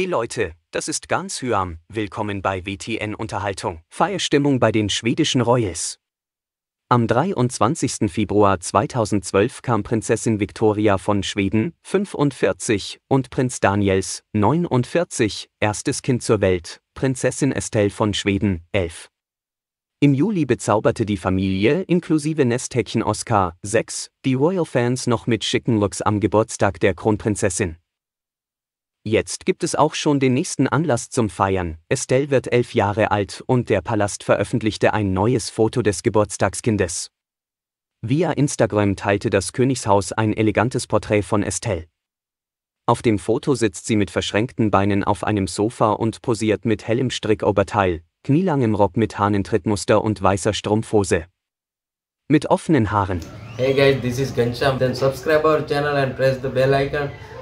Hey Leute, das ist ganz Hyam, willkommen bei WTN Unterhaltung. Feierstimmung bei den schwedischen Royals. Am 23. Februar 2012 kam Prinzessin Victoria von Schweden, 45, und Prinz Daniels, 49, erstes Kind zur Welt, Prinzessin Estelle von Schweden, 11. Im Juli bezauberte die Familie inklusive Nesthäkchen Oscar, 6, die Royal Fans noch mit schicken Looks am Geburtstag der Kronprinzessin. Jetzt gibt es auch schon den nächsten Anlass zum Feiern. Estelle wird elf Jahre alt und der Palast veröffentlichte ein neues Foto des Geburtstagskindes. Via Instagram teilte das Königshaus ein elegantes Porträt von Estelle. Auf dem Foto sitzt sie mit verschränkten Beinen auf einem Sofa und posiert mit hellem Strickoberteil, knielangem Rock mit Hahnentrittmuster und weißer Strumpfhose. Mit offenen Haaren. Hey guys, this is Gensham. Then subscribe our channel and press the bell icon.